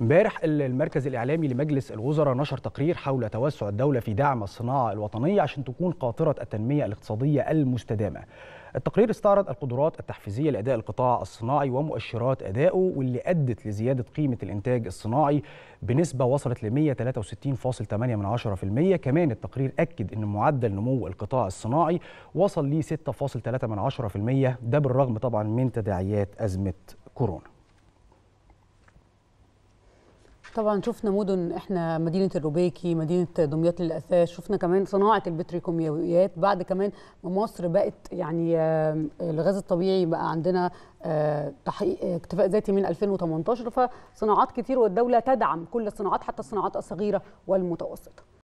امبارح المركز الاعلامي لمجلس الوزراء نشر تقرير حول توسع الدوله في دعم الصناعه الوطنيه عشان تكون قاطره التنميه الاقتصاديه المستدامه. التقرير استعرض القدرات التحفيزيه لاداء القطاع الصناعي ومؤشرات ادائه واللي ادت لزياده قيمه الانتاج الصناعي بنسبه وصلت ل 163.8% كمان التقرير اكد ان معدل نمو القطاع الصناعي وصل ل 6.3% ده بالرغم طبعا من تداعيات ازمه كورونا. طبعا شفنا مدن احنا مدينه الروبيكي مدينه دمياط للاثاث شفنا كمان صناعه البتروكيماويات بعد كمان مصر بقت يعني الغاز الطبيعي بقى عندنا آه، تحقيق آه، اكتفاء ذاتي من 2018 فصناعات كتير والدوله تدعم كل الصناعات حتى الصناعات الصغيره والمتوسطه